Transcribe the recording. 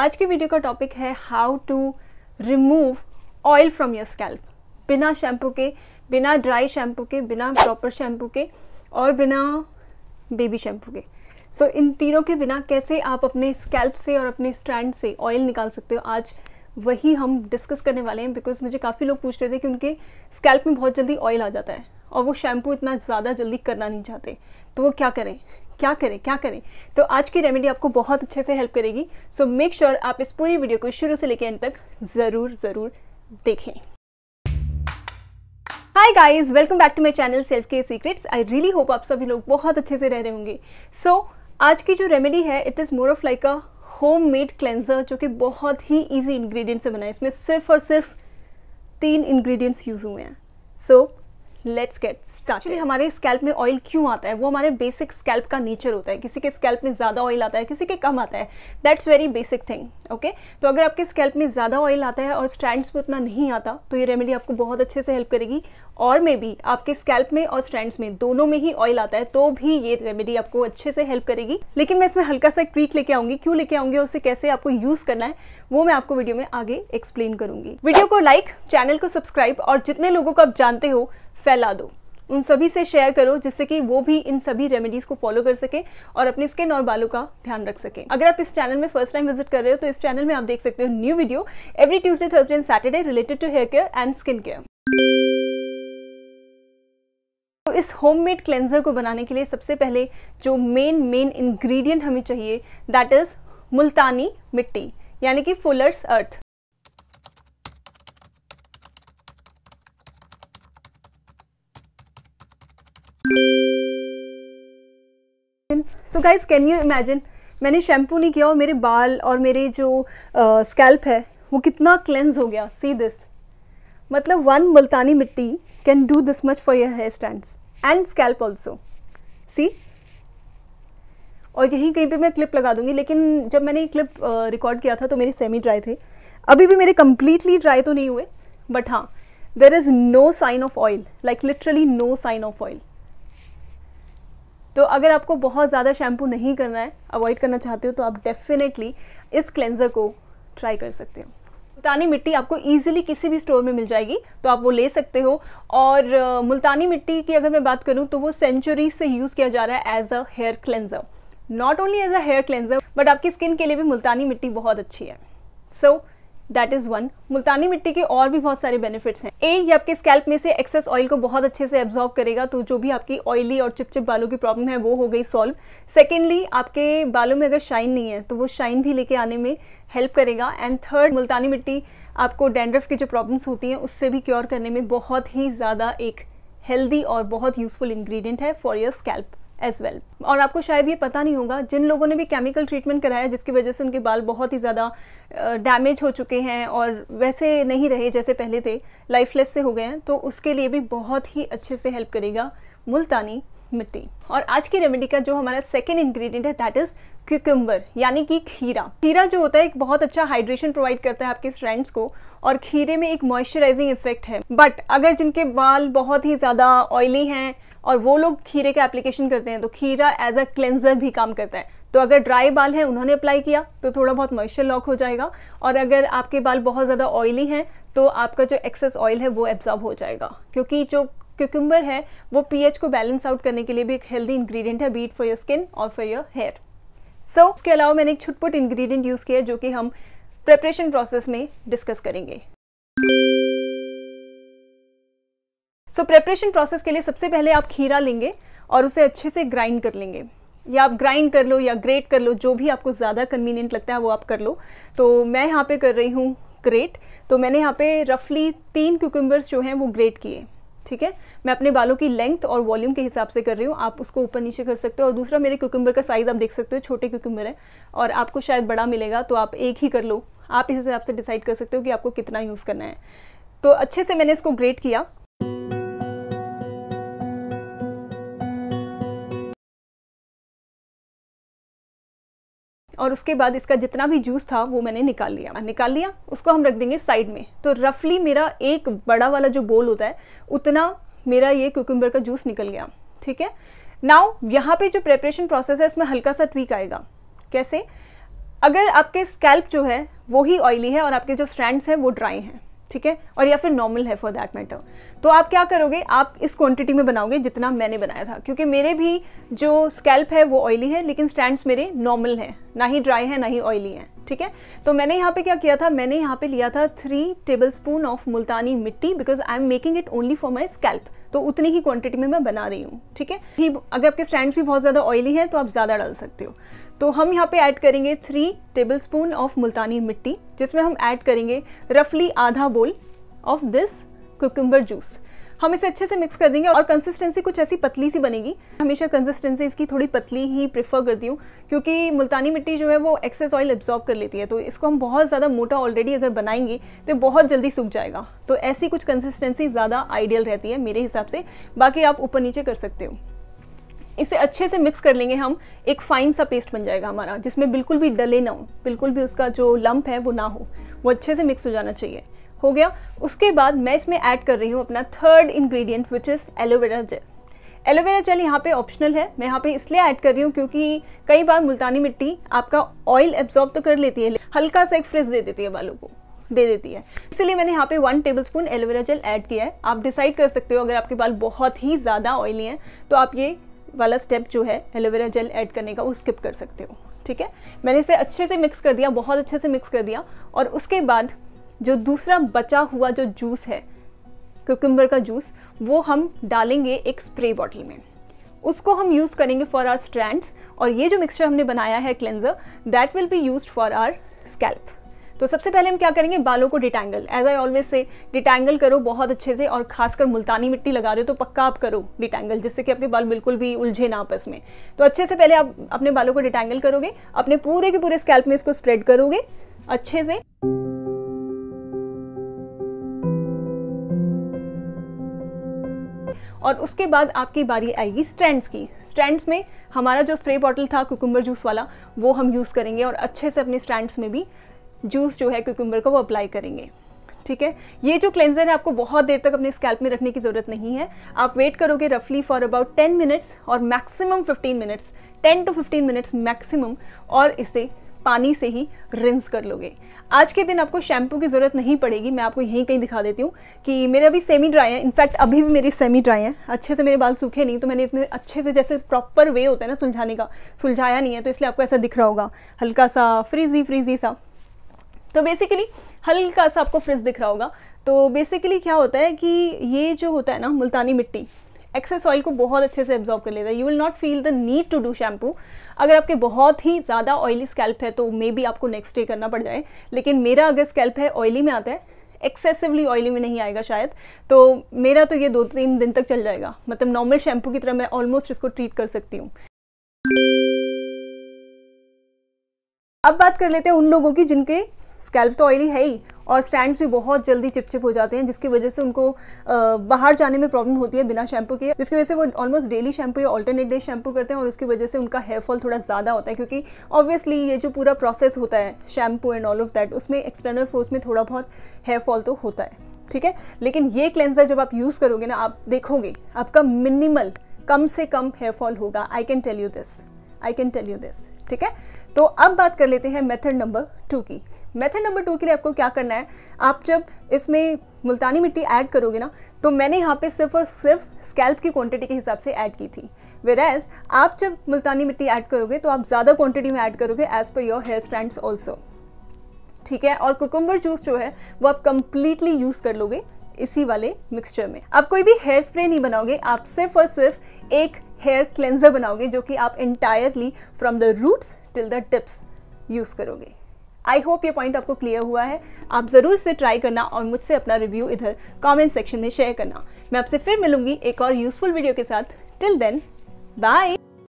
आज के वीडियो का टॉपिक है how to remove oil from your scalp बिना शैम्पू के बिना ड्राई शैम्पू के बिना प्रॉपर शैम्पू के और बिना बेबी शैम्पू के सो so, इन तीनों के बिना कैसे आप अपने स्कैल्प से और अपने स्ट्रैंड से ऑयल निकाल सकते हो आज वही हम डिस्कस करने वाले हैं बिकॉज मुझे काफ़ी लोग पूछ रहे थे कि उनके स्कैल्प में बहुत जल्दी ऑयल आ जाता है और वो शैम्पू इतना ज़्यादा जल्दी करना नहीं चाहते तो वो क्या करें क्या करें क्या करें तो आज की रेमेडी आपको बहुत अच्छे से हेल्प करेगी सो मेक श्योर आप इस पूरी वीडियो को शुरू से लेकर एंड तक ज़रूर ज़रूर देखें hi guys welcome back to my channel self care secrets I really hope आप सभी लोग बहुत अच्छे से रह रहे होंगे सो so, आज की जो रेमेडी है it is more of like a home made cleanser जो कि बहुत ही इजी इंग्रेडिएंट से बना है इसमें सिर्फ और सिर्फ तीन इंग्रेडिएंट्स यूज़ हुए हैं सो लेट्स गेट आते एक्चुअली हमारे स्कैल्प में ऑयल क्यों आता है वो हमारे बेसिक स्कैल्प का नेचर होता है किसी के स्कैल्प में ज़्यादा ऑयल आता है किसी के कम आता है that's very basic thing okay तो अगर आपके स्कैल्प में ज़्यादा ऑयल आता है और स्ट्रैंड्स में उतना नहीं आता तो ये रेमेडी आपको बहुत अच्छे से हेल्प करेगी और मे भी आपके स्कैल्प में और स्ट्रैंड्स में दोनों में ही ऑयल आता है तो भी ये रेमेडी आपको अच्छे से हेल्प करेगी लेकिन मैं इसमें हल्का सा एक लेके आऊंगी क्यों लेके आऊंगी उसे कैसे आपको यूज़ करना है वो मैं आपको वीडियो में आगे एक्सप्लेन करूंगी वीडियो को लाइक चैनल को सब्सक्राइब और जितने लोगों को आप जानते हो फैला दो उन सभी से शेयर करो जिससे कि वो भी इन सभी रेमेडीज़ को फॉलो कर सके और अपने स्किन और बालों का ध्यान रख सके अगर आप इस चैनल में फर्स्ट टाइम विजिट कर रहे हो तो इस चैनल में आप देख सकते हो new video every Tuesday Thursday and Saturday related to hair care and skin care तो इस होममेड क्लेंजर को बनाने के लिए सबसे पहले जो मेन मेन इंग्रेडिएंट हमें चाहिए दैट इज़ मुल्तानी मिट्टी यानी कि fuller's earth so guys can you imagine मैंने शैम्पू नहीं किया और मेरे बाल और मेरे जो स्कैल्प uh, है वो कितना क्लेंज हो गया सी दिस मतलब one Multani mitti can do this much for your hair strand and scalp also see और यहीं कहीं पे मैं क्लिप लगा दूंगी लेकिन जब मैंने ये क्लिप रिकॉर्ड uh, किया था तो मेरे सेमी ड्राई थे अभी भी मेरे कम्प्लीटली ड्राई तो नहीं हुए बट हाँ there is no sign of oil like literally no sign of oil तो अगर आपको बहुत ज़्यादा शैम्पू नहीं करना है अवॉइड करना चाहते हो तो आप डेफिनेटली इस क्लेंज़र को ट्राई कर सकते हो मुल्तानी मिट्टी आपको ईजिली किसी भी स्टोर में मिल जाएगी तो आप वो ले सकते हो और मुल्तानी मिट्टी की अगर मैं बात करूँ तो वो सेंचुरी से यूज़ किया जा रहा है as a hair cleanser not only as a hair cleanser but आपकी स्किन के लिए भी मुल्तानी मिट्टी बहुत अच्छी है so so, that is one Multani mitti के और भी बहुत सारे बेनिफिट्स हैं ए ये आपके स्कैल्प में से एक्सेस ऑयल को बहुत अच्छे से एब्जॉर्व करेगा तो जो भी आपकी ऑयली और चिपचिप बालों की प्रॉब्लम है वो हो गई सॉल्व सेकेंडली आपके बालों में अगर शाइन नहीं है तो वो शाइन भी लेके आने में हेल्प करेगा एंड थर्ड मुल्तानी मिट्टी आपको डेंड्रफ की जो प्रॉब्लम्स होती हैं उससे भी क्योर करने में बहुत ही ज़्यादा एक हेल्दी और बहुत यूजफुल इंग्रेडिएंट है for your scalp as well well. और आपको शायद ये पता नहीं होगा जिन लोगों ने भी केमिकल ट्रीटमेंट कराया जिसकी वजह से उनके बाल बहुत ही ज़्यादा डैमेज हो चुके हैं और वैसे नहीं रहे जैसे पहले थे लाइफलेस से हो गए हैं तो उसके लिए भी बहुत ही अच्छे से हेल्प करेगा मुल्तानी मिट्टी और आज की रेमेडी का जो हमारा सेकेंड इन्ग्रीडियंट है दैट इज़ किकम्बर यानी कि खीरा खीरा जो होता है एक बहुत अच्छा हाइड्रेशन प्रोवाइड करता है आपके स्ट्रेंड्स को और खीरे में एक मॉइस्चराइजिंग इफेक्ट है बट अगर जिनके बाल बहुत ही ज़्यादा ऑयली हैं और वो लोग खीरे का एप्लीकेशन करते हैं तो खीरा एज अ क्लेंजर भी काम करता है तो अगर ड्राई बाल हैं उन्होंने अप्लाई किया तो थोड़ा बहुत मॉइस्चर लॉक हो जाएगा और अगर आपके बाल बहुत ज़्यादा ऑयली हैं तो आपका जो एक्सेस ऑयल है वो एब्जॉर्ब हो जाएगा क्योंकि जो क्यूकम्बर है वो पीएच को बैलेंस आउट करने के लिए भी एक हेल्दी इंग्रेडिएंट है बीट फॉर योर स्किन और for your hair so so, उसके अलावा मैंने एक छुटपुट इंग्रेडिएंट यूज़ किया जो कि हम प्रेपरेशन प्रोसेस में डिस्कस करेंगे सो प्रेपरेशन प्रोसेस के लिए सबसे पहले आप खीरा लेंगे और उसे अच्छे से ग्राइंड कर लेंगे या आप ग्राइंड कर लो या ग्रेट कर लो जो भी आपको ज़्यादा कन्वीनियंट लगता है वो आप कर लो तो मैं यहाँ पे कर रही हूँ ग्रेट तो मैंने यहाँ पे रफली तीन क्यूकम्बर्स जो हैं वो ग्रेट किए ठीक है मैं अपने बालों की लेंथ और वॉल्यूम के हिसाब से कर रही हूँ आप उसको ऊपर नीचे कर सकते हो और दूसरा मेरे क्यूकम्बर का साइज़ आप देख सकते हो छोटे क्यूकम्बर है और आपको शायद बड़ा मिलेगा तो आप एक ही कर लो आप इस हिसाब से डिसाइड कर सकते हो कि आपको कितना यूज़ करना है तो अच्छे से मैंने इसको ग्रेट किया और उसके बाद इसका जितना भी जूस था वो मैंने निकाल लिया निकाल लिया उसको हम रख देंगे साइड में तो रफली मेरा एक बड़ा वाला जो बोल होता है उतना मेरा ये क्यूकम्बर का जूस निकल गया ठीक है नाउ यहाँ पे जो प्रेपरेशन प्रोसेस है उसमें हल्का सा ट्वीक आएगा कैसे अगर आपके स्कैल्प जो है वो ही ऑयली है और आपके जो स्ट्रैंड्स हैं वो ड्राई हैं ठीक है और या फिर नॉर्मल है फॉर दैट मैटर तो आप क्या करोगे आप इस क्वांटिटी में बनाओगे जितना मैंने बनाया था क्योंकि मेरे भी जो स्कैल्प है वो ऑयली है लेकिन स्टैंड्स मेरे नॉर्मल हैं ना ही ड्राई है ना ही ऑयली हैं ठीक है तो मैंने यहाँ पे क्या किया था मैंने यहाँ पे लिया था three tablespoon of Multani mitti because I am making it only for my scalp तो उतनी ही क्वांटिटी में मैं बना रही हूँ ठीक है अगर आपके स्टैंड भी बहुत ज़्यादा ऑयली है तो आप ज़्यादा डाल सकते हो तो हम यहाँ पे ऐड करेंगे three tablespoon of Multani mitti जिसमें हम ऐड करेंगे रफली आधा bowl of this cucumber juice हम इसे अच्छे से मिक्स कर देंगे और कंसिस्टेंसी कुछ ऐसी पतली सी बनेगी हमेशा कंसिस्टेंसी इसकी थोड़ी पतली ही प्रेफर करती हूँ क्योंकि मुल्तानी मिट्टी जो है वो एक्सेस ऑयल एब्जॉर्ब कर लेती है तो इसको हम बहुत ज़्यादा मोटा ऑलरेडी अगर बनाएंगे तो बहुत जल्दी सूख जाएगा तो ऐसी कुछ कंसिस्टेंसी ज़्यादा आइडियल रहती है मेरे हिसाब से बाकी आप ऊपर नीचे कर सकते हो इसे अच्छे से मिक्स कर लेंगे हम एक फाइन सा पेस्ट बन जाएगा हमारा जिसमें बिल्कुल भी डले ना हो बिल्कुल भी उसका जो लंप है वो ना हो वो अच्छे से मिक्स हो जाना चाहिए हो गया उसके बाद मैं इसमें ऐड कर रही हूँ अपना third ingredient which is aloe vera gel aloe vera gel यहाँ पे ऑप्शनल है मैं यहाँ पे इसलिए ऐड कर रही हूँ क्योंकि कई बार मुल्तानी मिट्टी आपका ऑयल एब्जॉर्ब तो कर लेती है हल्का सा एक फ्रिज़ दे देती है बालों को दे देती है इसलिए मैंने यहाँ पे one tablespoon aloe vera gel add किया है आप डिसाइड कर सकते हो अगर आपके बाल बहुत ही ज़्यादा ऑयली हैं तो आप ये वाला स्टेप जो है एलोवेरा जेल ऐड करने का वो स्किप कर सकते हो ठीक है मैंने इसे अच्छे से मिक्स कर दिया बहुत अच्छे से मिक्स कर दिया और उसके बाद जो दूसरा बचा हुआ जो जूस है कुकुम्बर का जूस वो हम डालेंगे एक स्प्रे बॉटल में उसको हम यूज़ करेंगे फॉर आर स्ट्रैंड्स और ये जो मिक्सचर हमने बनाया है cleanser that will be use for our scalp तो सबसे पहले हम क्या करेंगे बालों को detangle as I always say detangle करो बहुत अच्छे से और खासकर मुल्तानी मिट्टी लगा रहे हो तो पक्का आप करो डिटैंगल जिससे कि आपके बाल बिल्कुल भी उलझे ना आपस में तो अच्छे से पहले आप अपने बालों को डिटैंगल करोगे अपने पूरे के पूरे स्कैल्प में इसको स्प्रेड करोगे अच्छे से और उसके बाद आपकी बारी आएगी स्ट्रैंड्स की स्ट्रैंड्स में हमारा जो स्प्रे बॉटल था कुकुम्बर जूस वाला वो हम यूज़ करेंगे और अच्छे से अपने स्ट्रैंड्स में भी जूस जो है कुकुम्बर का वो अप्लाई करेंगे ठीक है ये जो क्लेंजर है आपको बहुत देर तक अपने स्कैल्प में रखने की ज़रूरत नहीं है आप वेट करोगे रफली फॉर अबाउट 10 मिनट्स और maximum 15 minutes 10 to 15 minutes maximum और इसे पानी से ही रिंस कर लोगे आज के दिन आपको शैम्पू की ज़रूरत नहीं पड़ेगी मैं आपको यहीं कहीं दिखा देती हूँ कि मेरे अभी सेमी ड्राई हैं इनफैक्ट अभी भी मेरी सेमी ड्राई हैं अच्छे से मेरे बाल सूखे नहीं तो मैंने इतने अच्छे से जैसे प्रॉपर वे होता है ना सुलझाने का सुलझाया नहीं है तो इसलिए आपको ऐसा दिख रहा होगा हल्का सा फ्रीजी फ्रीजी सा तो बेसिकली हल्का सा आपको फ्रिज दिख रहा होगा तो बेसिकली क्या होता है कि ये जो होता है ना मुल्तानी मिट्टी एक्सेस ऑयल को बहुत अच्छे से एब्जॉर्व कर लेता है you will not feel the need to do shampoo अगर आपके बहुत ही ज़्यादा ऑयली स्कैल्प है तो मे बी आपको नेक्स्ट डे करना पड़ जाए लेकिन मेरा अगर स्कैल्प है ऑयली में आता है एक्सेसिवली ऑयली में नहीं आएगा शायद तो मेरा तो ये दो तीन दिन तक चल जाएगा मतलब नॉर्मल शैम्पू की तरह मैं ऑलमोस्ट इसको ट्रीट कर सकती हूँ अब बात कर लेते हैं उन लोगों की जिनके स्कैल्प तो ऑयली है ही और स्टैंड्स भी बहुत जल्दी चिपचिप हो जाते हैं जिसकी वजह से उनको बाहर जाने में प्रॉब्लम होती है बिना शैम्पू के जिसकी वजह से वो ऑलमोस्ट डेली शैम्पू या ऑल्टरनेट डे शैम्पू करते हैं और उसकी वजह से उनका हेयर फॉल थोड़ा ज़्यादा होता है क्योंकि ऑब्वियसली ये जो पूरा प्रोसेस होता है shampoo and all of that उसमें एक्सटर्नल फोर्स में थोड़ा बहुत हेयर फॉल तो होता है ठीक है लेकिन ये क्लेंजर जब आप यूज़ करोगे ना आप देखोगे आपका मिनिमल कम से कम हेयर फॉल होगा I can tell you this I can tell you this ठीक है तो अब बात कर लेते हैं मेथड नंबर टू की मेथड नंबर टू के लिए आपको क्या करना है आप जब इसमें मुल्तानी मिट्टी ऐड करोगे ना तो मैंने यहाँ पे सिर्फ और सिर्फ स्कैल्प की क्वांटिटी के हिसाब से ऐड की थी वेरएज आप जब मुल्तानी मिट्टी ऐड करोगे तो आप ज़्यादा क्वांटिटी में ऐड करोगे as per your hair stand also ठीक है और कुकुम्बर जूस जो है वो आप कंप्लीटली यूज़ कर लोगे इसी वाले मिक्सचर में आप कोई भी हेयर स्प्रे नहीं बनाओगे आप सिर्फ और सिर्फ एक हेयर क्लेंजर बनाओगे जो कि आप entirely from the roots till the tips use करोगे आई होप ये पॉइंट आपको क्लियर हुआ है आप ज़रूर से ट्राई करना और मुझसे अपना रिव्यू इधर कमेंट सेक्शन में शेयर करना मैं आपसे फिर मिलूंगी एक और यूज़फुल वीडियो के साथ टिल देन बाय